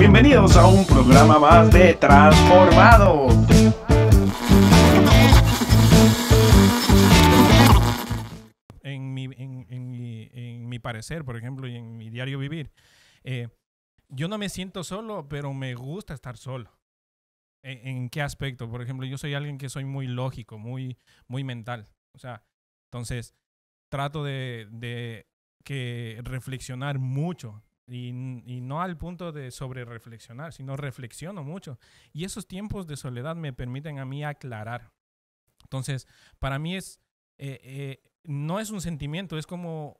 bienvenidos a un programa más de Transformado. En mi, parecer, por ejemplo, y en mi diario vivir, eh, yo no me siento solo, pero me gusta estar solo. E, ¿En, qué aspecto? Por ejemplo, yo soy alguien que soy muy lógico, muy, muy mental. O sea, entonces trato de, reflexionar mucho y, no al punto de sobre reflexionar, sino reflexiono mucho. Y esos tiempos de soledad me permiten a mí aclarar. Entonces, para mí es, eh, eh, no es un sentimiento, es como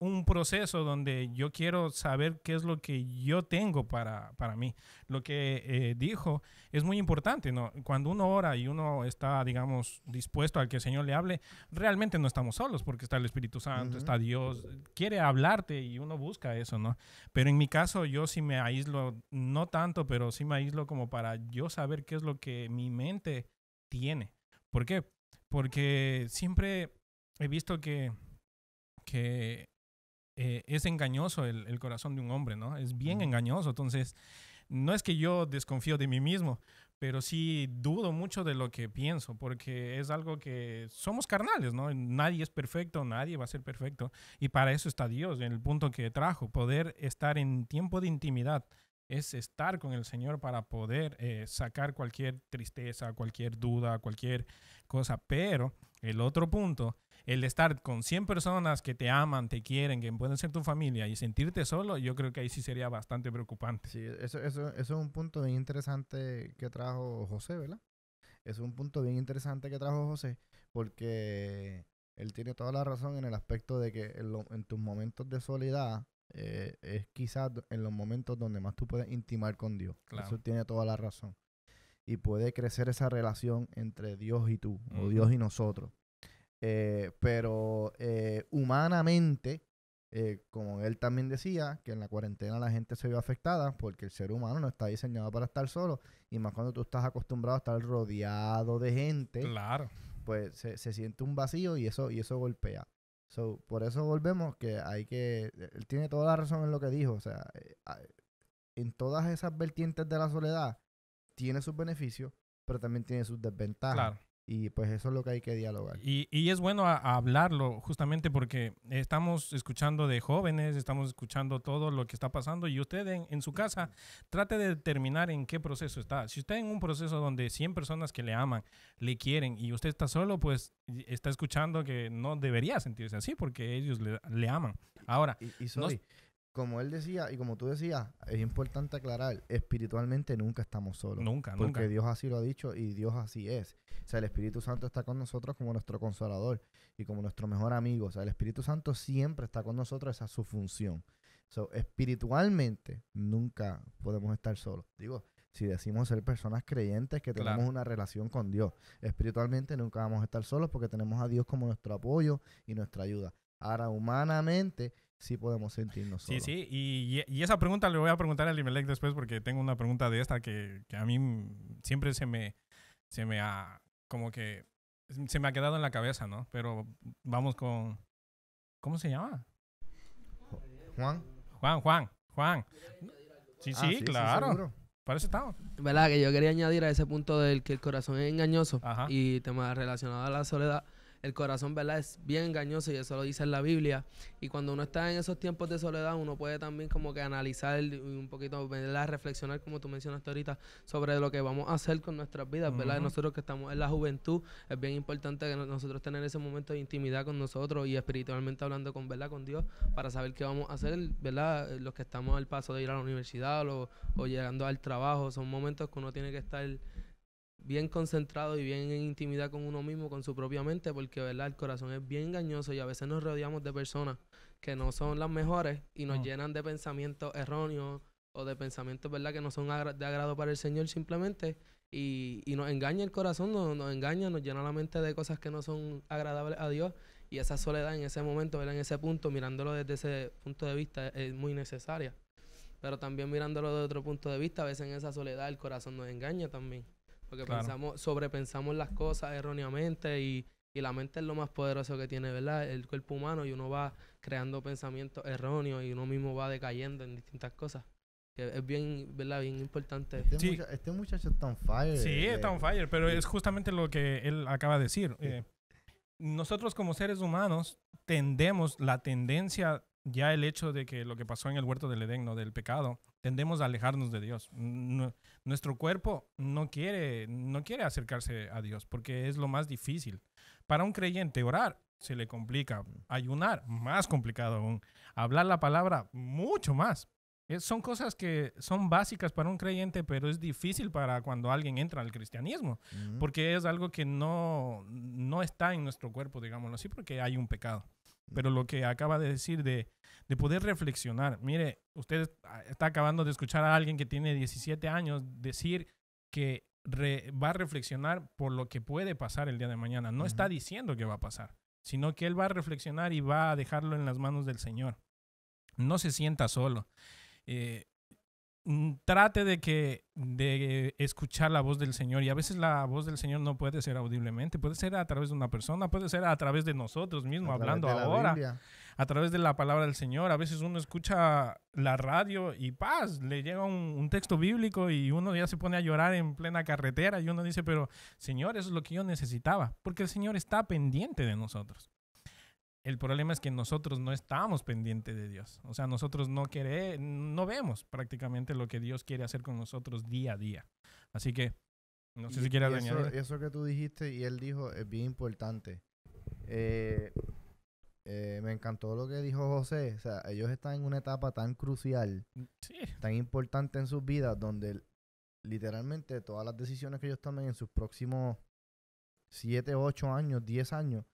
un proceso donde yo quiero saber qué es lo que yo tengo para, para mí. Lo que eh, dijo es muy importante, ¿no? Cuando uno ora y uno está, digamos, dispuesto al que el Señor le hable, realmente no estamos solos porque está el Espíritu Santo, está Dios, quiere hablarte y uno busca eso, ¿no? Pero en mi caso yo sí me aíslo, no tanto, pero sí me aíslo como para yo saber qué es lo que mi mente tiene. ¿Por qué? Porque siempre he visto que, que eh, es engañoso el, corazón de un hombre, ¿no? Es bien engañoso. Entonces, no es que yo desconfío de mí mismo, pero sí dudo mucho de lo que pienso, porque es algo que somos carnales, ¿no? Nadie es perfecto, nadie va a ser perfecto. Y para eso está Dios, en el punto que trajo, poder estar en tiempo de intimidad es estar con el Señor para poder eh, sacar cualquier tristeza, cualquier duda, cualquier cosa. Pero el otro punto el de estar con 100 personas que te aman, te quieren, que pueden ser tu familia y sentirte solo, yo creo que ahí sí sería bastante preocupante. Sí, eso, es un punto bien interesante que trajo José, ¿verdad? es un punto bien interesante que trajo José, porque él tiene toda la razón en el aspecto de que en, tus momentos de soledad eh, es quizás en los momentos donde más tú puedes intimar con Dios. Claro. Eso tiene toda la razón. Y puede crecer esa relación entre Dios y tú, o Dios y nosotros. Eh, pero eh, humanamente, eh, como él también decía, que en la cuarentena la gente se vio afectada porque el ser humano no está diseñado para estar solo. Y más cuando tú estás acostumbrado a estar rodeado de gente, claro. pues se, siente un vacío y eso, y eso golpea. por eso volvemos que hay que. Él tiene toda la razón en lo que dijo. O sea, en todas esas vertientes de la soledad tiene sus beneficios, pero también tiene sus desventajas. Y pues eso es lo que hay que dialogar. Y, y es bueno hablarlo justamente porque estamos escuchando de jóvenes, estamos escuchando todo lo que está pasando y usted en, su casa trate de determinar en qué proceso está. Si usted en un proceso donde 100 personas que le aman, le quieren y usted está solo, pues está escuchando que no debería sentirse así porque ellos le, le aman. Ahora, y, como él decía y como tú decías, es importante aclarar, espiritualmente nunca estamos solos. Nunca, nunca. Porque Dios así lo ha dicho y Dios así es. O sea, el Espíritu Santo está con nosotros como nuestro consolador y como nuestro mejor amigo. O sea, el Espíritu Santo siempre está con nosotros, esa es su función. So, espiritualmente nunca podemos estar solos. Digo, si decimos ser personas creyentes que tenemos una relación con Dios, espiritualmente nunca vamos a estar solos porque tenemos a Dios como nuestro apoyo y nuestra ayuda. Ahora, humanamente, sí podemos sentirnos solos. Sí, sí, y, y, esa pregunta le voy a preguntar a Limelec después porque tengo una pregunta de esta que, que a mí siempre se me, se me ha, como que, se me ha quedado en la cabeza, ¿no? Pero vamos con, ¿cómo se llama? Juan. Juan, Juan, Juan. Sí, ah, sí, claro. Parece estado. Verdad que yo quería añadir a ese punto del que el corazón es engañoso y tema relacionado a la soledad el corazón, ¿verdad? Es bien engañoso y eso lo dice en la Biblia. Y cuando uno está en esos tiempos de soledad, uno puede también como que analizar y un poquito, ¿verdad? Reflexionar, como tú mencionaste ahorita, sobre lo que vamos a hacer con nuestras vidas, ¿verdad? Nosotros que estamos en la juventud, es bien importante que nosotros tener ese momento de intimidad con nosotros y espiritualmente hablando con, ¿verdad? Con Dios para saber qué vamos a hacer, ¿verdad? Los que estamos al paso de ir a la universidad o, o llegando al trabajo, son momentos que uno tiene que estar bien concentrado y bien en intimidad con uno mismo, con su propia mente, porque ¿verdad? el corazón es bien engañoso y a veces nos rodeamos de personas que no son las mejores y nos mm. llenan de pensamientos erróneos o de pensamientos ¿verdad? que no son de agrado para el Señor simplemente y, nos engaña el corazón, nos, nos, engaña, nos llena la mente de cosas que no son agradables a Dios y esa soledad en ese momento, en ese punto, mirándolo desde ese punto de vista, es muy necesaria pero también mirándolo de otro punto de vista, a veces en esa soledad el corazón nos engaña también. Porque pensamos, sobrepensamos las cosas erróneamente y, la mente es lo más poderoso que tiene, ¿verdad? El cuerpo humano y uno va creando pensamientos erróneos y uno mismo va decayendo en distintas cosas. Que es bien, ¿verdad? Bien importante. Este, sí. muchacho, este muchacho está on fire. Sí, eh, está on eh, fire, pero eh, es justamente lo que él acaba de decir. nosotros como seres humanos tendemos la tendencia, ya el hecho de que lo que pasó en el huerto del Edén, ¿no? Del pecado, tendemos a alejarnos de Dios. nuestro cuerpo no quiere, no quiere acercarse a Dios porque es lo más difícil. Para un creyente orar se le complica, ayunar más complicado aún, hablar la palabra mucho más. son cosas que son básicas para un creyente, pero es difícil para cuando alguien entra al cristianismo, porque es algo que no, no está en nuestro cuerpo, digámoslo así, porque hay un pecado. Pero lo que acaba de decir de, poder reflexionar, mire, usted está acabando de escuchar a alguien que tiene 17 años decir que va a reflexionar por lo que puede pasar el día de mañana. No está diciendo que va a pasar, sino que él va a reflexionar y va a dejarlo en las manos del Señor. No se sienta solo. Eh, Mm, trate de que de escuchar la voz del Señor y a veces la voz del Señor no puede ser audiblemente, puede ser a través de una persona, puede ser a través de nosotros mismos hablando ahora, a través de la palabra del Señor. A veces uno escucha la radio y paz, le llega un, texto bíblico y uno ya se pone a llorar en plena carretera y uno dice, pero Señor, eso es lo que yo necesitaba, porque el Señor está pendiente de nosotros. El problema es que nosotros no estamos pendientes de Dios. O sea, nosotros no queremos, no vemos prácticamente lo que Dios quiere hacer con nosotros día a día. Así que no sé si quieres añadir. Eso, que tú dijiste y él dijo es bien importante. Eh, eh, me encantó lo que dijo José. O sea, ellos están en una etapa tan crucial, mm, tan importante en sus vidas, donde literalmente todas las decisiones que ellos tomen en sus próximos 7, 8 años, 10 años,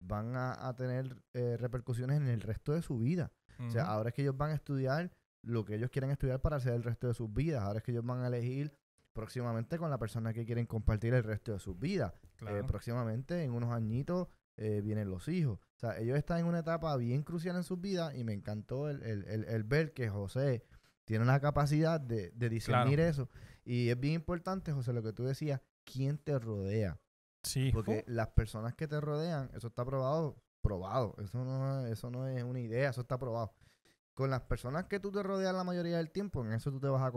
van a, tener eh, repercusiones en el resto de su vida. O sea, ahora es que ellos van a estudiar lo que ellos quieren estudiar para hacer el resto de sus vidas. Ahora es que ellos van a elegir próximamente con la persona que quieren compartir el resto de sus vidas. Eh, próximamente, en unos añitos, eh, vienen los hijos. O sea, ellos están en una etapa bien crucial en sus vidas y me encantó el, ver que José tiene la capacidad de, discernir eso. Y es bien importante, José, lo que tú decías, quién te rodea. Sí. Porque las personas que te rodean, eso está probado, probado. Eso no, eso no es una idea, eso está probado. Con las personas que tú te rodeas la mayoría del tiempo, en eso tú te vas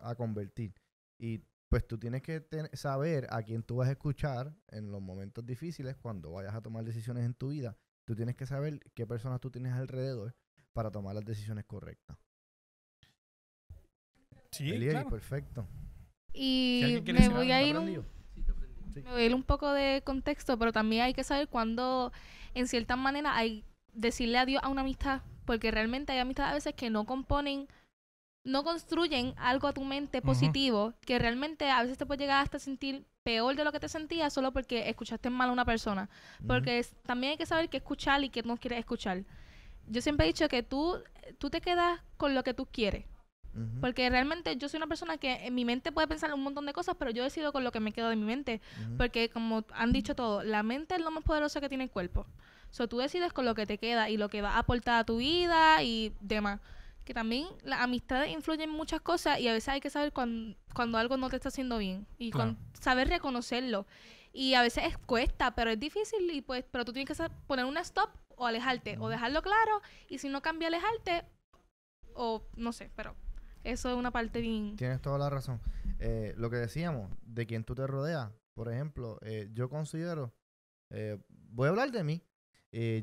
a, convertir. Y pues tú tienes que saber a quién tú vas a escuchar en los momentos difíciles, cuando vayas a tomar decisiones en tu vida. Tú tienes que saber qué personas tú tienes alrededor para tomar las decisiones correctas. Sí, claro. perfecto. Y me voy a ir me voy un poco de contexto, pero también hay que saber cuándo, en cierta manera, hay decirle adiós a una amistad, porque realmente hay amistades a veces que no componen, no construyen algo a tu mente positivo, que realmente a veces te puede llegar hasta sentir peor de lo que te sentías solo porque escuchaste mal a una persona, porque también hay que saber qué escuchar y qué no quieres escuchar. Yo siempre he dicho que tú, tú te quedas con lo que tú quieres. Porque realmente yo soy una persona que en mi mente puede pensar un montón de cosas, pero yo decido con lo que me quedo de mi mente. Porque como han dicho todos, la mente es lo más poderoso que tiene el cuerpo. So, tú decides con lo que te queda y lo que va a aportar a tu vida y demás. Que también las amistades influyen en muchas cosas y a veces hay que saber cuando, algo no te está haciendo bien y saber reconocerlo. Y a veces cuesta, pero es difícil y pues, pero tú tienes que poner un stop o alejarte o dejarlo claro y si no cambia alejarte o no sé, pero eso es una parte bien... Tienes toda la razón. Eh, lo que decíamos, de quien tú te rodeas, por ejemplo, eh, yo considero, eh, voy a hablar de mí,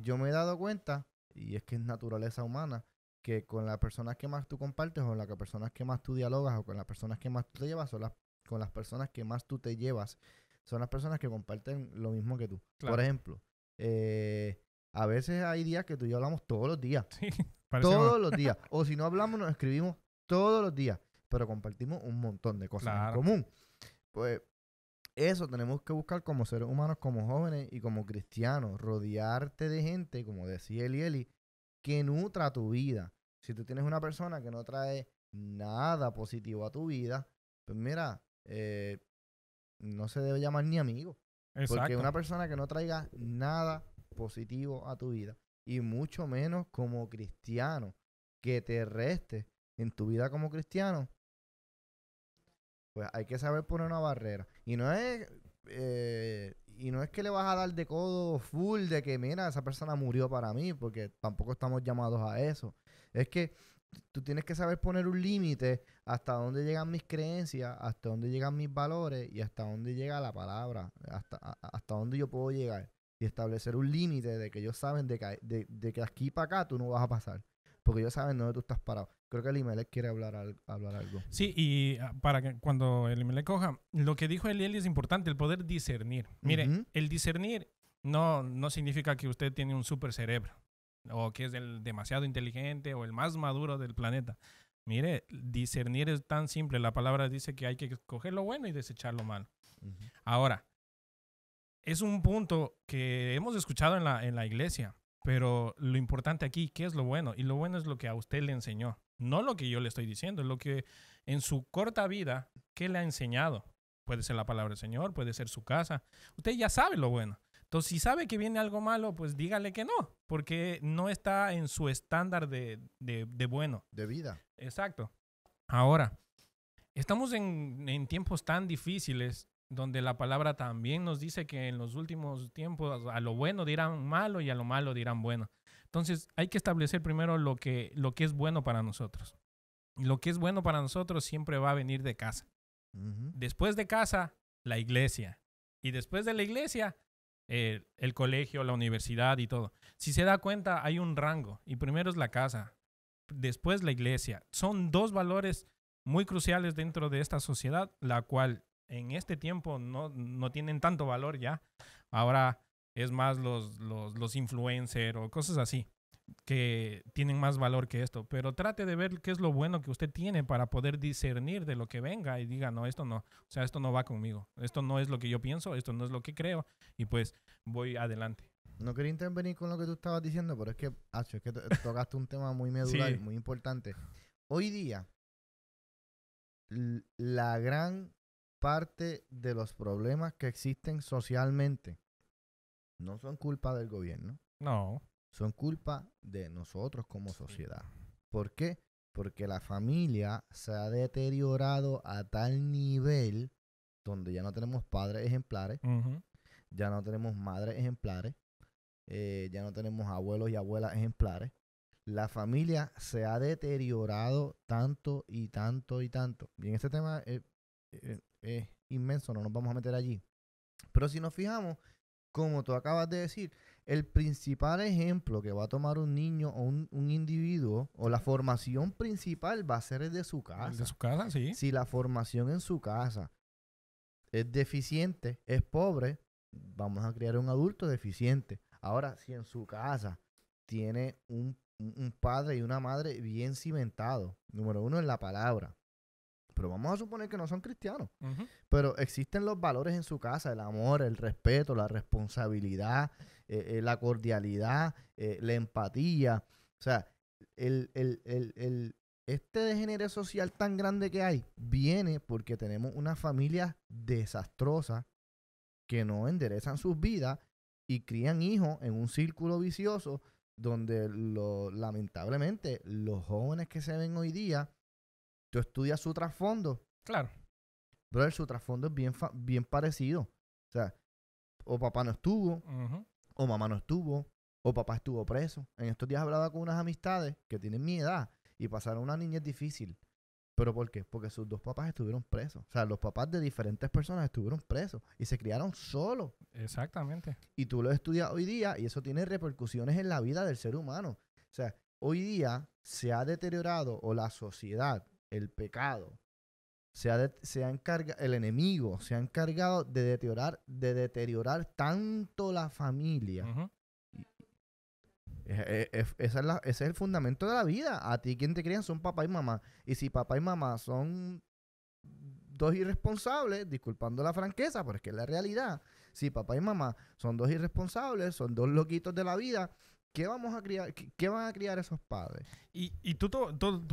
yo me he dado cuenta, y es que es naturaleza humana, que con las personas que más tú compartes o con las personas que más tú dialogas o con las personas que más tú te llevas son las, con las personas que más tú te llevas son las personas que comparten lo mismo que tú. Por ejemplo, a veces hay días que tú y yo hablamos todos los días. todos los días. O si no hablamos, nos escribimos todos los días, pero compartimos un montón de cosas en común. Pues eso tenemos que buscar como seres humanos, como jóvenes y como cristianos, rodearte de gente, como decía Eli Eli, que nutra tu vida. Si tú tienes una persona que no trae nada positivo a tu vida, pues mira, eh, no se debe llamar ni amigo. Porque una persona que no traiga nada positivo a tu vida, y mucho menos como cristiano, que te reste en tu vida como cristiano, pues hay que saber poner una barrera. Y no es, eh, y no es que le vas a dar de codo full de que, mira, esa persona murió para mí, porque tampoco estamos llamados a eso. Es que tú tienes que saber poner un límite hasta dónde llegan mis creencias, hasta dónde llegan mis valores y hasta dónde llega la palabra, hasta, hasta dónde yo puedo llegar. Y establecer un límite de que ellos saben de que, de, de que aquí para acá tú no vas a pasar porque ellos saben dónde tú estás parado. Creo que Elimelech quiere hablar, al, hablar algo. Sí, y ah, para que cuando le coja, lo que dijo Eliel es importante, el poder discernir. Mire, el discernir no, no significa que usted tiene un super cerebro o que es el demasiado inteligente o el más maduro del planeta. Mire, discernir es tan simple. La palabra dice que hay que escoger lo bueno y desechar lo malo. Ahora, es un punto que hemos escuchado en la, en la iglesia, pero lo importante aquí, ¿qué es lo bueno? Y lo bueno es lo que a usted le enseñó. No lo que yo le estoy diciendo, es lo que en su corta vida, ¿qué le ha enseñado? Puede ser la palabra del Señor, puede ser su casa. Usted ya sabe lo bueno. Entonces, si sabe que viene algo malo, pues dígale que no, porque no está en su estándar de, de, de bueno. De vida. Exacto. Ahora, estamos en, en tiempos tan difíciles donde la palabra también nos dice que en los últimos tiempos a lo bueno dirán malo y a lo malo dirán bueno. Entonces hay que establecer primero lo que, lo que es bueno para nosotros. Lo que es bueno para nosotros siempre va a venir de casa. Después de casa, la iglesia. Y después de la iglesia, el colegio, la universidad y todo. Si se da cuenta, hay un rango. Y primero es la casa, después la iglesia. Son dos valores muy cruciales dentro de esta sociedad, la cual en este tiempo no, no tienen tanto valor ya. Ahora es más los, los, influencers o cosas así que tienen más valor que esto, pero trate de ver qué es lo bueno que usted tiene para poder discernir de lo que venga y diga, no, esto no, o sea, esto no va conmigo, esto no es lo que yo pienso, esto no es lo que creo y pues voy adelante. No quería intervenir con lo que tú estabas diciendo, pero es que, Hacho, es que tocaste un tema muy medular, muy importante. Hoy día, la gran parte de los problemas que existen socialmente no son culpa del gobierno. No. Son culpa de nosotros como sociedad. ¿Por qué? Porque la familia se ha deteriorado a tal nivel donde ya no tenemos padres ejemplares, ya no tenemos madres ejemplares, eh, ya no tenemos abuelos y abuelas ejemplares. La familia se ha deteriorado tanto y tanto y tanto. Bien, este tema eh, eh, es inmenso, no nos vamos a meter allí. Pero si nos fijamos, como tú acabas de decir, el principal ejemplo que va a tomar un niño o un, individuo o la formación principal va a ser el de su casa. El de su casa, sí. Si la formación en su casa es deficiente, es pobre, vamos a crear un adulto deficiente. Ahora, si en su casa tiene un, un padre y una madre bien cimentados, número uno en la palabra, pero vamos a suponer que no son cristianos. Pero existen los valores en su casa, el amor, el respeto, la responsabilidad, eh, eh, la cordialidad, eh, la empatía. O sea, el, el, el, el, este degenere social tan grande que hay viene porque tenemos una familia desastrosa que no enderezan sus vidas y crían hijos en un círculo vicioso donde lo, lamentablemente los jóvenes que se ven hoy día tú estudias su trasfondo. Claro. el su trasfondo es bien, bien parecido. O sea, o papá no estuvo, o mamá no estuvo, o papá estuvo preso. En estos días hablado con unas amistades que tienen mi edad y pasaron una niñez difícil. ¿Pero por qué? Porque sus dos papás estuvieron presos. O sea, los papás de diferentes personas estuvieron presos y se criaron solos. Exactamente. Y tú lo estudias hoy día y eso tiene repercusiones en la vida del ser humano. O sea, hoy día se ha deteriorado o la sociedad el pecado, se se el enemigo se ha encargado de deteriorar, de deteriorar tanto la familia. Eh, eh, eh, ese es el fundamento de la vida. A ti quien te crían son papá y mamá. Y si papá y mamá son dos irresponsables, disculpando la franqueza, porque es la realidad. Si papá y mamá son dos irresponsables, son dos loquitos de la vida, ¿Qué vamos a criar? ¿Qué van a criar esos padres? Y, tú,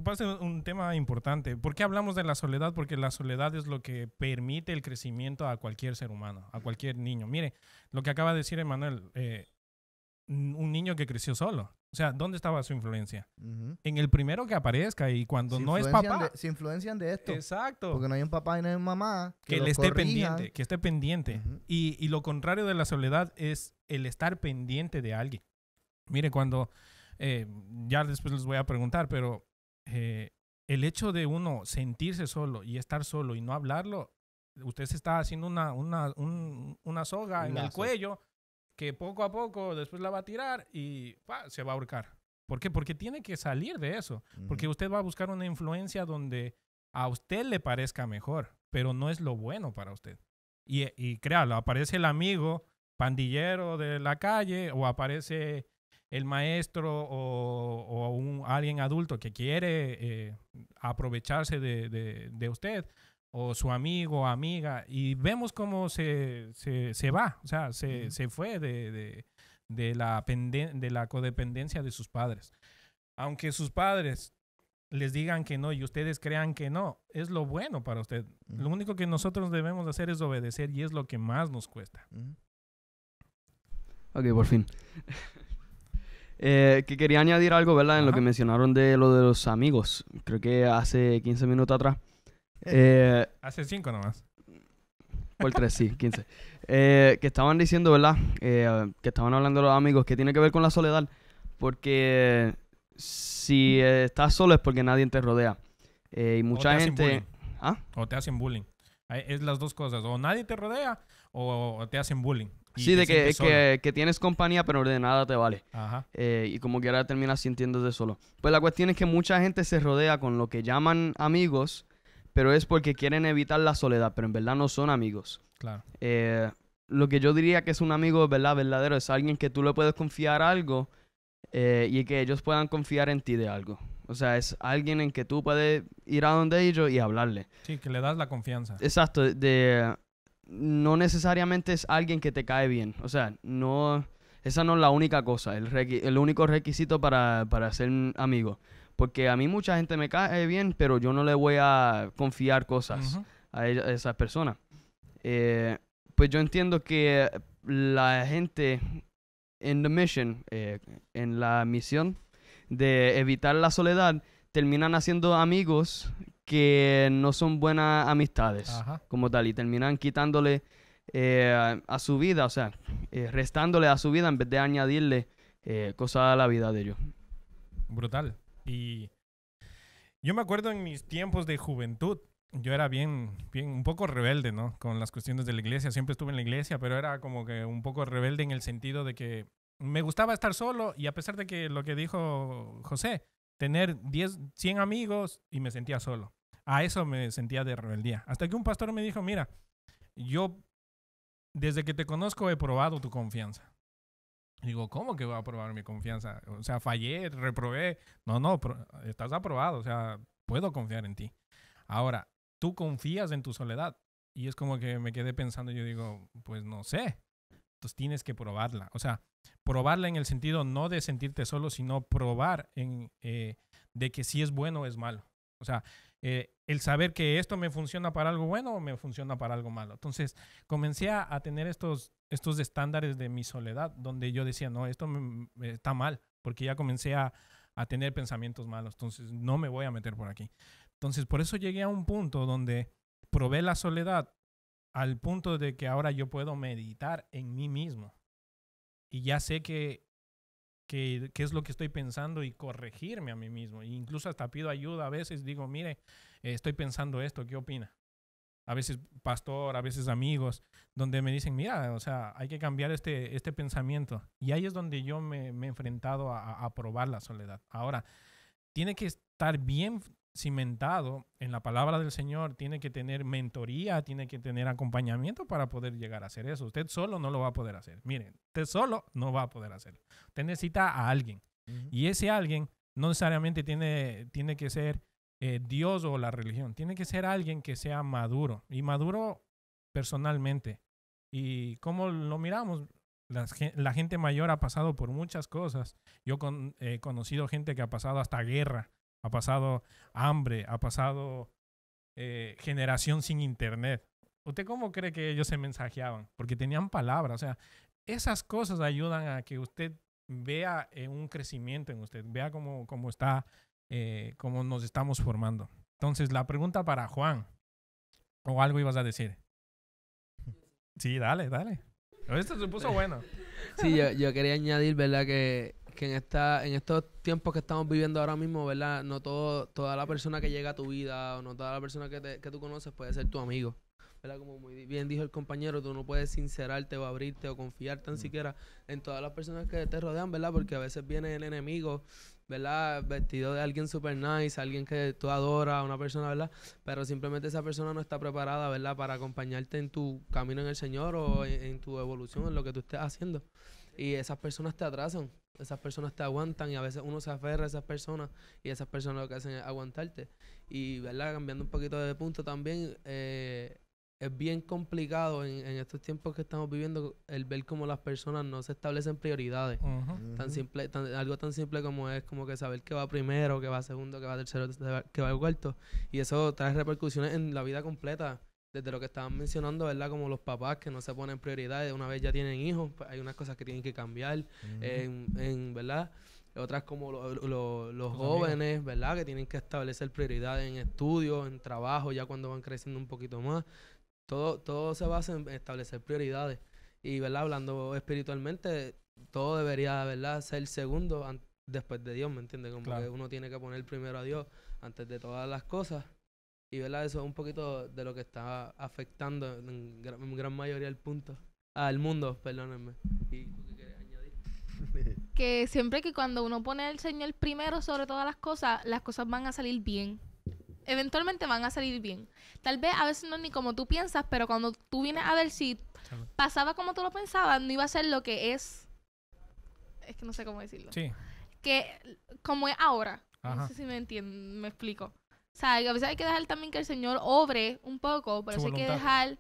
pasas un tema importante. ¿Por qué hablamos de la soledad? Porque la soledad es lo que permite el crecimiento a cualquier ser humano, a cualquier niño. Mire, lo que acaba de decir Emanuel, eh, un niño que creció solo. O sea, ¿dónde estaba su influencia? En el primero que aparezca y cuando no es papá. se influencian de esto. Exacto. Porque no hay un papá y no hay una mamá. Que, le esté pendiente, que esté pendiente. y lo contrario de la soledad es el estar pendiente de alguien. Mire, cuando, eh, ya después les voy a preguntar, pero eh, el hecho de uno sentirse solo y estar solo y no hablarlo, usted se está haciendo una, una, una soga en el cuello que poco a poco después la va a tirar y se va a ahorcar. ¿Por qué? Porque tiene que salir de eso. Porque usted va a buscar una influencia donde a usted le parezca mejor, pero no es lo bueno para usted. Y, y créalo, aparece el amigo pandillero de la calle o aparece el maestro o, alguien adulto que quiere eh, aprovecharse de, usted o su amigo o amiga y vemos cómo se, se, va, o sea, se, fue de, la de la codependencia de sus padres. Aunque sus padres les digan que no y ustedes crean que no, es lo bueno para usted. Lo único que nosotros debemos hacer es obedecer y es lo que más nos cuesta. Ok, por fin. Eh, que quería añadir algo, ¿verdad? En lo que mencionaron de lo de los amigos. Creo que hace 15 minutos atrás. Eh, hace 5 nomás. Por 3, sí, 15. Eh, que estaban diciendo, ¿verdad? que estaban hablando los amigos, que tiene que ver con la soledad. Porque si estás solo es porque nadie te rodea. y mucha o gente. ¿Ah? O te hacen bullying. Es las dos cosas. O nadie te rodea o te hacen bullying. Sí, de que, tienes compañía, pero de nada te vale. Ajá. Eh, y como que ahora terminas sintiéndote solo. Pues la cuestión es que mucha gente se rodea con lo que llaman amigos, pero es porque quieren evitar la soledad, pero en verdad no son amigos. Claro. Eh, lo que yo diría que es un amigo ¿verdad? verdadero es alguien que tú le puedes confiar algo eh, y que ellos puedan confiar en ti de algo. O sea, es alguien en que tú puedes ir a donde ellos y hablarle. Sí, que le das la confianza. Exacto. De, no necesariamente es alguien que te cae bien. O sea, no, esa no es la única cosa, el, único requisito para, para ser amigo. Porque a mí mucha gente me cae bien, pero yo no le voy a confiar cosas a, esa persona. esas personas. Eh, pues yo entiendo que la gente en eh, en la misión de evitar la soledad, terminan haciendo amigos que no son buenas amistades como tal y terminan quitándole eh, a su vida, o sea, eh, restándole a su vida en vez de añadirle eh, cosas a la vida de ellos. Brutal. Y yo me acuerdo en mis tiempos de juventud, yo era bien, bien, un poco rebelde, Con las cuestiones de la iglesia. Siempre estuve en la iglesia, pero era como que un poco rebelde en el sentido de que me gustaba estar solo y a pesar de que lo que dijo José, tener 10, 100 amigos y me sentía solo. A eso me sentía de rebeldía. Hasta que un pastor me dijo, mira, yo desde que te conozco he probado tu confianza. Digo, ¿cómo que voy a probar mi confianza? O sea, fallé, reprobé. No, no, estás aprobado. O sea, puedo confiar en ti. Ahora, tú confías en tu soledad. Y es como que me quedé pensando, yo digo, pues no sé. Entonces tienes que probarla. O sea, probarla en el sentido no de sentirte solo, sino probar en, eh, de que si es bueno o es malo. O sea, eh, el saber que esto me funciona para algo bueno o me funciona para algo malo. Entonces, comencé a, tener estos, estos estándares de mi soledad, donde yo decía, no, esto está mal, porque ya comencé a tener pensamientos malos, entonces no me voy a meter por aquí. Entonces, por eso llegué a un punto donde probé la soledad al punto de que ahora yo puedo meditar en mí mismo. Y ya sé que qué, es lo que estoy pensando y corregirme a mí mismo. E incluso hasta pido ayuda a veces, digo, mire, estoy pensando esto, ¿qué opina? A veces pastor, a veces amigos, donde me dicen, mira, o sea, hay que cambiar este, este pensamiento. Y ahí es donde yo me, he enfrentado a probar la soledad. Ahora, tiene que estar bien cimentado en la palabra del Señor, tiene que tener mentoría, tiene que tener acompañamiento para poder llegar a hacer eso. Usted solo no lo va a poder hacer. Miren, usted solo no va a poder hacerlo. Usted necesita a alguien. Y ese alguien no necesariamente tiene, tiene que ser eh, Dios o la religión. Tiene que ser alguien que sea maduro. Y maduro personalmente. Y como lo miramos, la, gente mayor ha pasado por muchas cosas. Yo he conocido gente que ha pasado hasta guerra ha pasado hambre, ha pasado eh, generación sin internet. ¿Usted cómo cree que ellos se mensajeaban? Porque tenían palabras, o sea, esas cosas ayudan a que usted vea eh, un crecimiento en usted, vea cómo, cómo está, eh, cómo nos estamos formando. Entonces, la pregunta para Juan, o algo ibas a decir. Sí, dale, dale. Esto se puso bueno. Sí, yo, yo quería añadir, ¿verdad? Que que en esta en estos tiempos que estamos viviendo ahora mismo, ¿verdad? No todo toda la persona que llega a tu vida o no toda la persona que, tú conoces puede ser tu amigo. ¿verdad? Como muy bien dijo el compañero, tú no puedes sincerarte o abrirte o confiar tan mm. siquiera en todas las personas que te rodean, ¿verdad? Porque a veces viene el enemigo, ¿verdad? Vestido de alguien súper nice, alguien que tú adoras, una persona, ¿verdad? Pero simplemente esa persona no está preparada, ¿verdad? Para acompañarte en tu camino en el Señor o en tu evolución, en lo que tú estés haciendo. Y esas personas te atrasan, esas personas te aguantan y a veces uno se aferra a esas personas y esas personas lo que hacen es aguantarte. Y, ¿verdad? Cambiando un poquito de punto también, eh, es bien complicado en, estos tiempos que estamos viviendo el ver cómo las personas no se establecen prioridades. tan simple, algo tan simple como es como que saber qué va primero, qué va segundo, qué va tercero, qué va cuarto. Y eso trae repercusiones en la vida completa desde lo que estaban mencionando, ¿verdad? Como los papás que no se ponen prioridades, una vez ya tienen hijos, pues, hay unas cosas que tienen que cambiar, en, en, ¿verdad? Otras como los jóvenes, ¿verdad? Que tienen que establecer prioridades en estudios, en trabajo, ya cuando van creciendo un poquito más. Todo, todo se basa en establecer prioridades. Y, ¿verdad? Hablando espiritualmente, todo debería, ¿verdad? Ser segundo después de Dios, ¿me entiendes? Como que uno tiene que poner primero a Dios antes de todas las cosas. Y ¿verdad? eso es un poquito de lo que está afectando en gran, mayoría el punto. Al mundo, perdónenme. que siempre que cuando uno pone el Señor primero sobre todas las cosas, las cosas van a salir bien eventualmente van a salir bien. Tal vez a veces no ni como tú piensas, pero cuando tú vienes a ver si pasaba como tú lo pensabas, no iba a ser lo que es. Es que no sé cómo decirlo. Sí. Que como es ahora. No sé si me entienden, me explico. O sea, a veces hay que dejar también que el Señor obre un poco, pero hay que dejar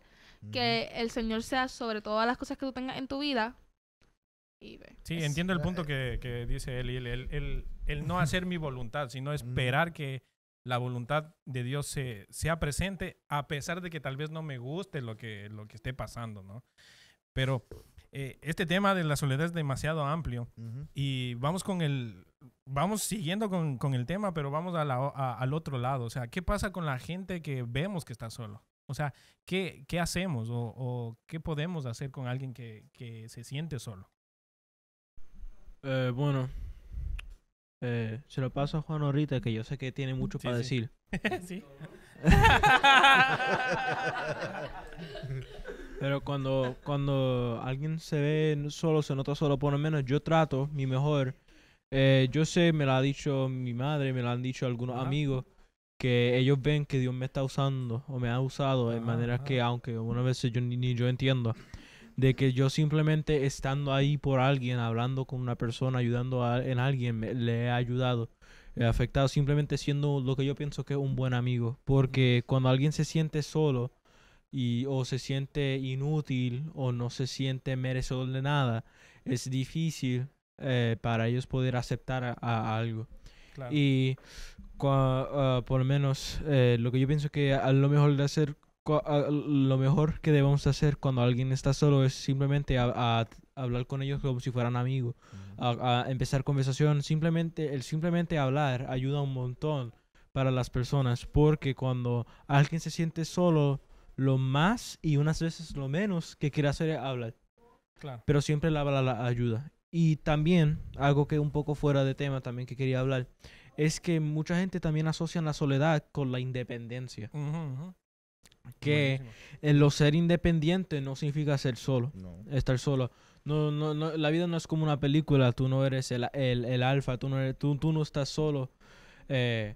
que el Señor sea sobre todas las cosas que tú tengas en tu vida. Sí, entiendo el eh, punto eh. que, que dice él, el, no hacer mi voluntad, sino esperar que la voluntad de Dios se, sea presente, a pesar de que tal vez no me guste lo que, lo que esté pasando, ¿no? Pero eh, este tema de la soledad es demasiado amplio y vamos con el, vamos siguiendo con, con, el tema, pero vamos al otro lado. O sea, ¿qué pasa con la gente que vemos que está solo? O sea, ¿qué, qué hacemos o, qué podemos hacer con alguien que, que se siente solo? Eh, bueno, eh, se lo paso a Juan Orrita, que yo sé que tiene mucho para decir. sí. Pero cuando, cuando alguien se ve solo, se nota solo, por lo menos yo trato mi mejor eh, yo sé, me lo ha dicho mi madre, me lo han dicho algunos amigos, que ellos ven que Dios me está usando o me ha usado de manera que, aunque algunas veces yo ni, yo entiendo, de que yo simplemente estando ahí por alguien, hablando con una persona, ayudando a, en alguien, le he ayudado he afectado simplemente siendo lo que yo pienso que es un buen amigo. Porque cuando alguien se siente solo y, o se siente inútil o no se siente merecedor de nada, es difícil eh, para ellos poder aceptar a, algo. Y ah, por lo menos eh, lo que yo pienso que a lo mejor de hacer ah, lo mejor que debemos hacer cuando alguien está solo es simplemente a, hablar con ellos como si fueran amigos, a, empezar conversación, simplemente el simplemente hablar ayuda un montón para las personas porque cuando alguien se siente solo lo más y unas veces lo menos que quiere hacer es hablar. Pero siempre la, la ayuda. Y también, algo que un poco fuera de tema también que quería hablar, es que mucha gente también asocia la soledad con la independencia. Que el lo ser independiente no significa ser solo, estar solo. No, la vida no es como una película, tú no eres el, alfa, tú no, eres, tú, no estás solo. Eh,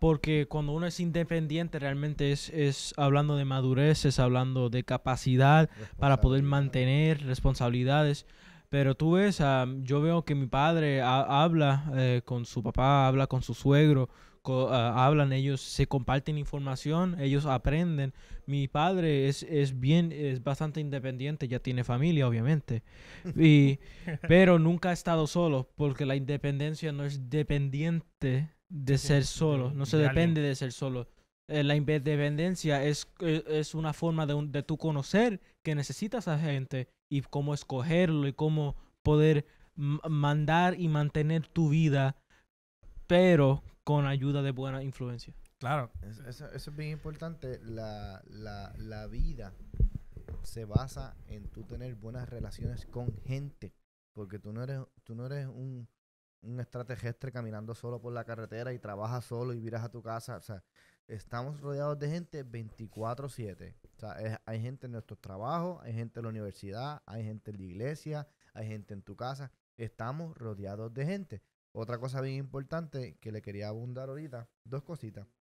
porque cuando uno es independiente realmente es, es hablando de madurez, es hablando de capacidad para poder mantener responsabilidades. Pero tú ves, ah, yo veo que mi padre habla eh, con su papá, habla con su suegro, ah, hablan, ellos se comparten información, ellos aprenden. Mi padre es, es, bien, es bastante independiente, ya tiene familia, obviamente. Y, pero nunca ha estado solo, porque la independencia no es dependiente de ser solo, no se depende de ser solo. Eh, la independencia es, es una forma de, de tú conocer que necesitas a gente y cómo escogerlo y cómo poder mandar y mantener tu vida, pero con ayuda de buena influencia. Claro, eso, es bien importante. La, vida se basa en tú tener buenas relaciones con gente, porque tú no eres, tú no eres un, un extraterrestre caminando solo por la carretera y trabajas solo y viras a tu casa estamos rodeados de gente 24/7. O sea, hay gente en nuestros trabajos, hay gente en la universidad, hay gente en la iglesia, hay gente en tu casa. Estamos rodeados de gente. Otra cosa bien importante que le quería abundar ahorita, dos cositas.